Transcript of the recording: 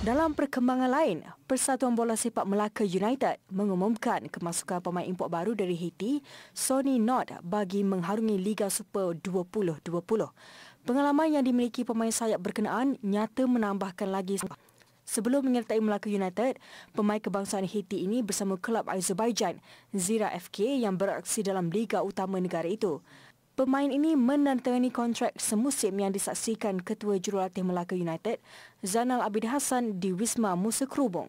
Dalam perkembangan lain, Persatuan Bola Sepak Melaka United mengumumkan kemasukan pemain import baru dari Haiti, Sony Nod bagi mengharungi Liga Super 2020. Pengalaman yang dimiliki pemain sayap berkenaan nyata menambahkan lagi Sebelum menyertai Melaka United, pemain kebangsaan Haiti ini bersama kelab Azerbaijan, Zira FK yang beraksi dalam Liga Utama Negara itu. Pemain ini menandatangani kontrak semusim yang disaksikan Ketua Jurulatih Melaka United, Zainal Abid Hassan di Wisma Musa Kerubung.